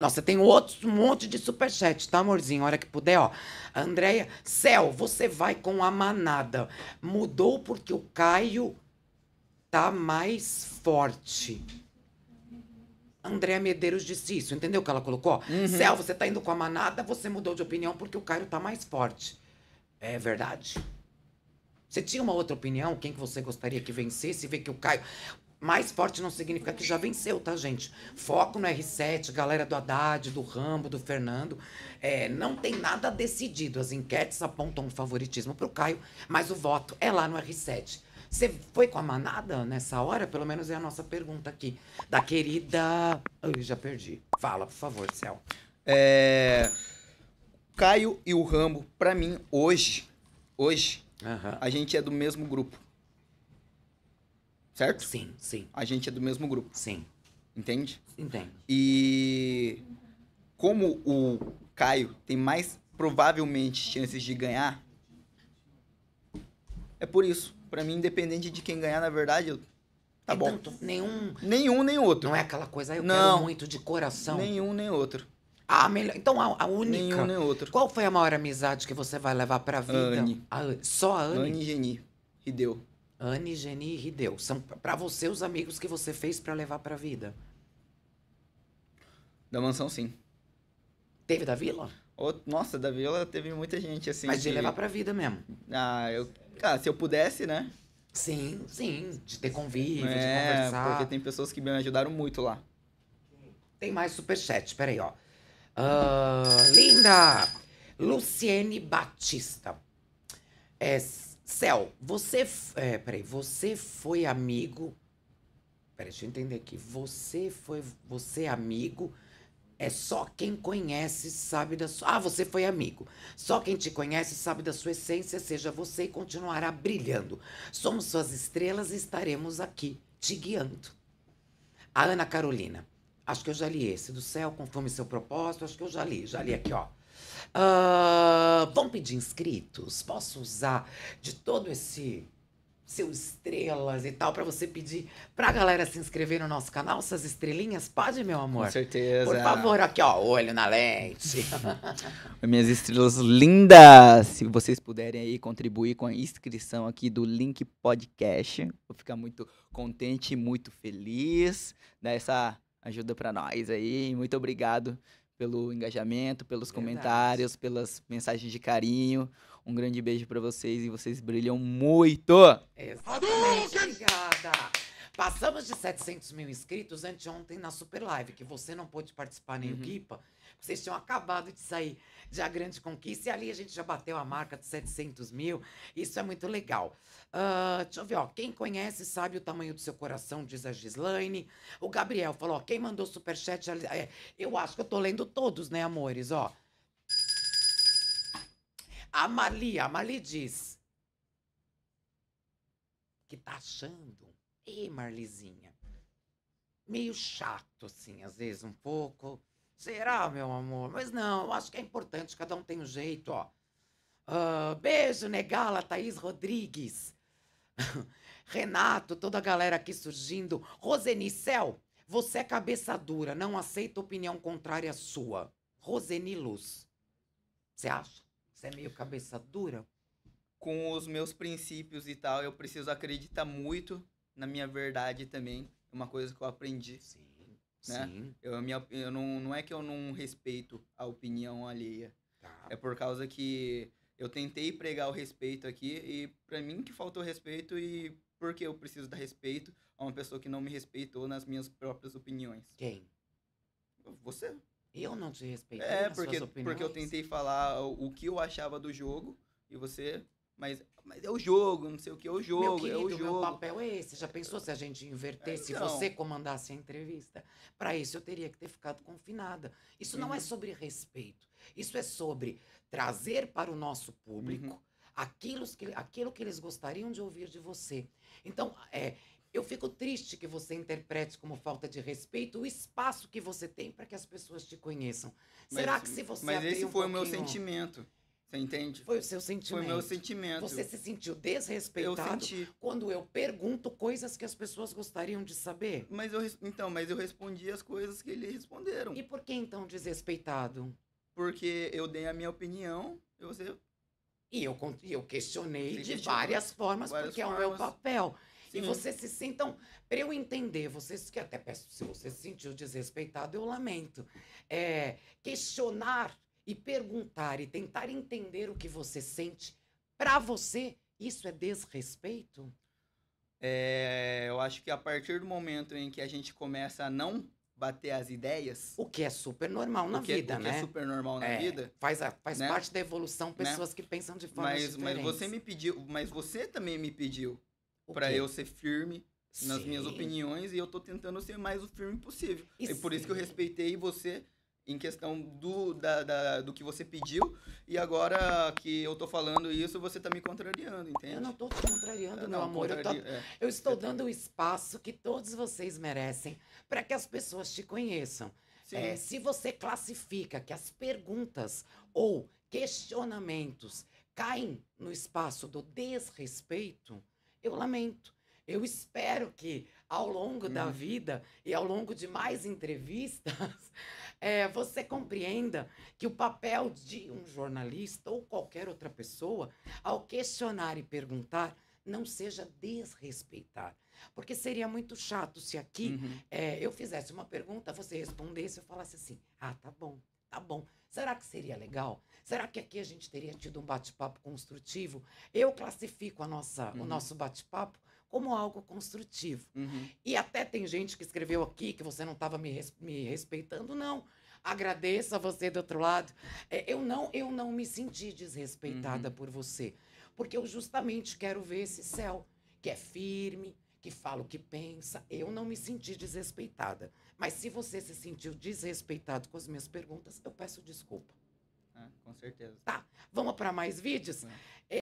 Nossa, tem outros, um monte de superchat, tá, amorzinho? Hora que puder, ó. Andréia, Céu, você vai com a manada. Mudou porque o Caio tá mais forte. Andréia Medeiros disse isso, entendeu o que ela colocou? Uhum. Céu, você tá indo com a manada, você mudou de opinião porque o Caio tá mais forte. É verdade. Você tinha uma outra opinião? Quem que você gostaria que vencesse? Vê que o Caio mais forte não significa que já venceu, tá, gente? Foco no R7, galera do Haddad, do Rambo, do Fernando. É, não tem nada decidido. As enquetes apontam um favoritismo para o Caio, mas o voto é lá no R7. Você foi com a manada nessa hora? Pelo menos é a nossa pergunta aqui. Da querida. Eu já perdi. Fala, por favor, Céu. É. Caio e o Rambo, para mim, hoje, hoje, a gente é do mesmo grupo certo? Sim, sim. A gente é do mesmo grupo. Sim. Entende? entendo E como o Caio tem mais provavelmente chances de ganhar, é por isso. Para mim, independente de quem ganhar, na verdade, eu... tá então, bom. Nenhum. Nenhum nem outro. Não é aquela coisa, ah, eu não. quero muito de coração. Nenhum nem outro. Ah, melhor. Então a, a única. Nenhum nem outro. Qual foi a maior amizade que você vai levar pra vida? Anne. A... só a Anne? Anne Geni. E deu. Anne, Geni e Rideu. São para você os amigos que você fez para levar para a vida. Da mansão, sim. Teve da vila? nossa, da vila teve muita gente assim. Mas de que... levar pra vida mesmo. Ah, eu. Cara, ah, se eu pudesse, né? Sim, sim. De ter convívio, é, de conversar. Porque tem pessoas que me ajudaram muito lá. Tem mais superchat, peraí, ó. Uh, linda! Luciene Batista. É, Céu, você. É, peraí, você foi amigo. Peraí, deixa eu entender aqui. Você foi. Você é amigo. É só quem conhece sabe da sua. Ah, você foi amigo. Só quem te conhece sabe da sua essência, seja você e continuará brilhando. Somos suas estrelas e estaremos aqui te guiando. A Ana Carolina. Acho que eu já li esse. Do céu, conforme seu propósito. Acho que eu já li. Já li aqui, ó. Uh, vão pedir inscritos? Posso usar de todo esse seu estrelas e tal para você pedir para a galera se inscrever no nosso canal, essas estrelinhas? Pode, meu amor? Com certeza. Por favor, aqui ó, olho na lente. Minhas estrelas lindas, se vocês puderem aí contribuir com a inscrição aqui do Link Podcast, vou ficar muito contente e muito feliz dessa né? ajuda para nós aí. Muito obrigado pelo engajamento, pelos Verdade. comentários, pelas mensagens de carinho. Um grande beijo para vocês e vocês brilham muito! Exatamente. Obrigada! Passamos de 700 mil inscritos anteontem na Super Live, que você não pôde participar nem uhum. o Guipa. Vocês tinham acabado de sair de A Grande Conquista e ali a gente já bateu a marca de 700 mil. Isso é muito legal. Uh, deixa eu ver, ó. Quem conhece sabe o tamanho do seu coração, diz a Gislaine. O Gabriel falou, ó, quem mandou superchat... É, eu acho que eu tô lendo todos, né, amores? Ó. A Marli, a Marli diz... Que tá achando e Marlizinha? Meio chato, assim, às vezes um pouco. Será, meu amor? Mas não, eu acho que é importante, cada um tem um jeito, ó. Uh, beijo, Negala, Thaís Rodrigues. Renato, toda a galera aqui surgindo. Céu, você é cabeça dura, não aceita opinião contrária à sua. Roseni Luz. Você acha? Você é meio cabeça dura? Com os meus princípios e tal, eu preciso acreditar muito na minha verdade também. É uma coisa que eu aprendi. Sim. Né? Sim. Eu, minha, eu não, não é que eu não respeito a opinião alheia. Tá. É por causa que eu tentei pregar o respeito aqui e para mim que faltou respeito e porque eu preciso dar respeito a uma pessoa que não me respeitou nas minhas próprias opiniões. Quem? Você. Eu não te respeitei. É, porque, porque eu tentei falar o que eu achava do jogo e você mas, mas é o jogo, não sei o que, é o jogo, meu querido, é o jogo. Meu papel é esse. Já pensou se a gente invertesse, é, se então. você comandasse a entrevista? Para isso eu teria que ter ficado confinada. Isso uhum. não é uhum. sobre respeito. Isso é sobre trazer para o nosso público uhum. aquilo, que, aquilo que eles gostariam de ouvir de você. Então, é, eu fico triste que você interprete como falta de respeito o espaço que você tem para que as pessoas te conheçam. Mas, Será que se você. Mas esse foi o meu sentimento. Você entende? Foi o seu sentimento. Foi o meu sentimento. Você se sentiu desrespeitado eu senti. quando eu pergunto coisas que as pessoas gostariam de saber? Mas eu então, mas eu respondi as coisas que eles responderam. E por que então desrespeitado? Porque eu dei a minha opinião, E você e eu, eu questionei de várias formas, várias porque formas. é o meu papel. Sim. E você se sintam, então, para eu entender, vocês que até peço, se você se sentiu desrespeitado, eu lamento. É, questionar e perguntar e tentar entender o que você sente para você, isso é desrespeito? É, eu acho que a partir do momento em que a gente começa a não bater as ideias. O que é super normal na que, vida, o né? O que é, é né? super normal na é, vida. Faz, a, faz né? parte da evolução né? pessoas né? que pensam de forma mas, Mas você me pediu, mas você também me pediu para eu ser firme nas sim. minhas opiniões e eu tô tentando ser mais o firme possível. E, e por isso que eu respeitei você em questão do, da, da, do que você pediu, e agora que eu tô falando isso, você tá me contrariando, entende? Eu não tô te contrariando, ah, meu não, amor. eu, tô, é, eu, estou é, dando o espaço que todos vocês merecem para que as pessoas te conheçam. É, se você classifica que as perguntas ou questionamentos caem no espaço do desrespeito, eu lamento. Eu espero que ao longo da hum. vida e ao longo de mais entrevistas, é, você compreenda que o papel de um jornalista ou qualquer outra pessoa, ao questionar e perguntar, não seja desrespeitar. Porque seria muito chato se aqui uhum. é, eu fizesse uma pergunta, você respondesse, eu falasse assim: ah, tá bom, tá bom. Será que seria legal? Será que aqui a gente teria tido um bate-papo construtivo? Eu classifico a nossa, uhum. o nosso bate-papo como algo construtivo. Uhum. E até tem gente que escreveu aqui que você não estava me, res me respeitando, não. Agradeço a você do outro lado. É, eu não, eu não me senti desrespeitada uhum. por você, porque eu justamente quero ver esse céu que é firme, que fala o que pensa. Eu não me senti desrespeitada. Mas se você se sentiu desrespeitado com as minhas perguntas, eu peço desculpa. Ah, com certeza. Tá. Vamos para mais vídeos? É.